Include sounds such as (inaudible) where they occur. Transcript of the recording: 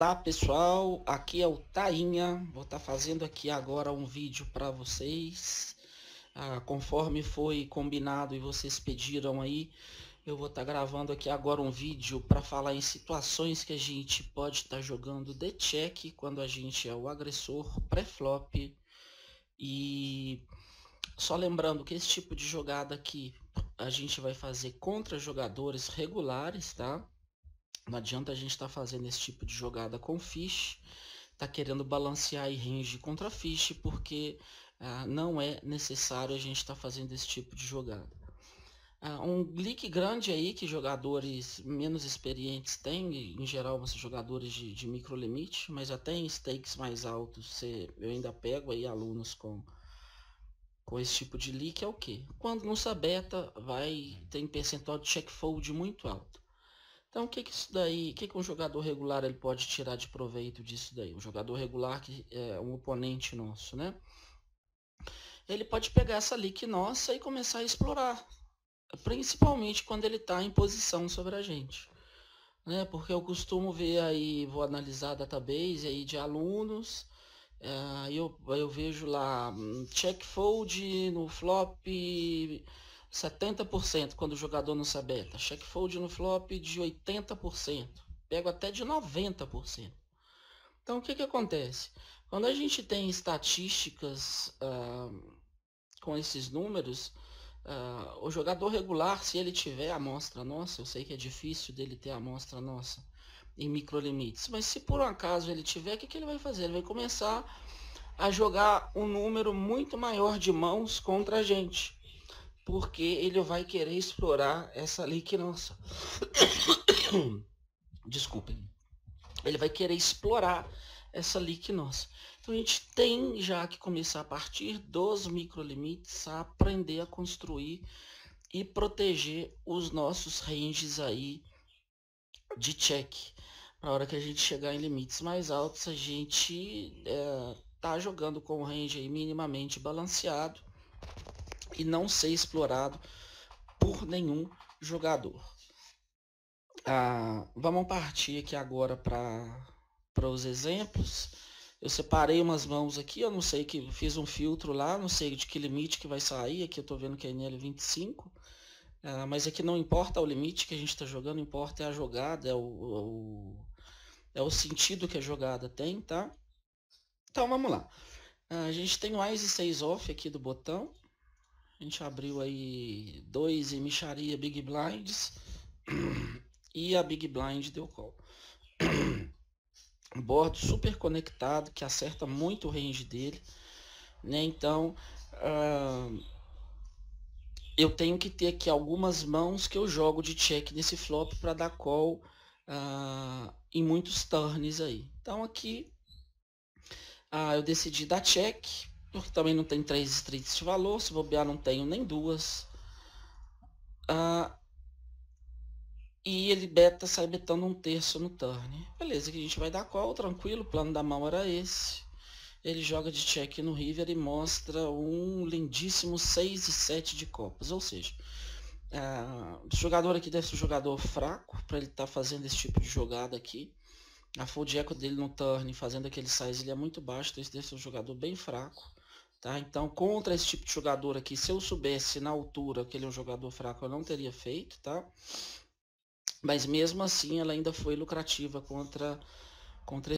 Olá tá, pessoal, aqui é o Tainha, vou estar tá fazendo aqui agora um vídeo para vocês, ah, conforme foi combinado e vocês pediram aí, eu vou estar tá gravando aqui agora um vídeo para falar em situações que a gente pode estar tá jogando de check quando a gente é o agressor pré-flop e só lembrando que esse tipo de jogada aqui a gente vai fazer contra jogadores regulares, tá? Não adianta a gente estar tá fazendo esse tipo de jogada com fish, tá querendo balancear e range contra fish, porque ah, não é necessário a gente estar tá fazendo esse tipo de jogada. Ah, um leak grande aí que jogadores menos experientes têm, em geral são jogadores de, de micro limite, mas até em stakes mais altos eu ainda pego aí alunos com, com esse tipo de leak é o quê? Quando não sabeta, vai tem percentual de check fold muito alto. Então o que, que isso daí, o que, que um jogador regular ele pode tirar de proveito disso daí? Um jogador regular que é um oponente nosso, né? Ele pode pegar essa leak nossa e começar a explorar, principalmente quando ele está em posição sobre a gente. Né? Porque eu costumo ver aí, vou analisar a database aí de alunos, é, eu, eu vejo lá hum, check fold no flop 70% quando o jogador não se aberta. É, tá check fold no flop de 80%. Pego até de 90%. Então o que, que acontece? Quando a gente tem estatísticas ah, com esses números, ah, o jogador regular, se ele tiver a amostra nossa, eu sei que é difícil dele ter a amostra nossa em microlimites, mas se por um acaso ele tiver, o que, que ele vai fazer? Ele vai começar a jogar um número muito maior de mãos contra a gente porque ele vai querer explorar essa liquinança. (coughs) Desculpem. Ele vai querer explorar essa nossa. Então a gente tem já que começar a partir dos microlimites a aprender a construir e proteger os nossos ranges aí de check. Para hora que a gente chegar em limites mais altos, a gente é, tá jogando com o range aí minimamente balanceado e não ser explorado por nenhum jogador. Ah, vamos partir aqui agora para os exemplos. Eu separei umas mãos aqui, eu não sei que fiz um filtro lá, não sei de que limite que vai sair, aqui eu estou vendo que é NL25. Ah, mas aqui é não importa o limite que a gente está jogando, importa é a jogada, é o, o, é o sentido que a jogada tem, tá? Então vamos lá. Ah, a gente tem o eyes e 6 off aqui do botão. A gente abriu aí dois em Micharia Big Blinds e a Big Blind deu call. um board super conectado que acerta muito o range dele, né? Então uh, eu tenho que ter aqui algumas mãos que eu jogo de check nesse flop para dar call uh, em muitos turns aí. Então aqui uh, eu decidi dar check porque também não tem três streets de valor. Se bobear, não tenho nem duas. Ah, e ele beta, sai betando um terço no turn. Beleza, que a gente vai dar call, tranquilo. O plano da mão era esse. Ele joga de check no river e mostra um lindíssimo 6 e 7 de copas. Ou seja, ah, o jogador aqui deve ser um jogador fraco para ele estar tá fazendo esse tipo de jogada aqui. A fold eco dele no turn, fazendo aquele size, ele é muito baixo, então esse deve ser um jogador bem fraco. Tá? Então, contra esse tipo de jogador aqui, se eu soubesse na altura que ele é um jogador fraco, eu não teria feito, tá? Mas mesmo assim, ela ainda foi lucrativa contra, contra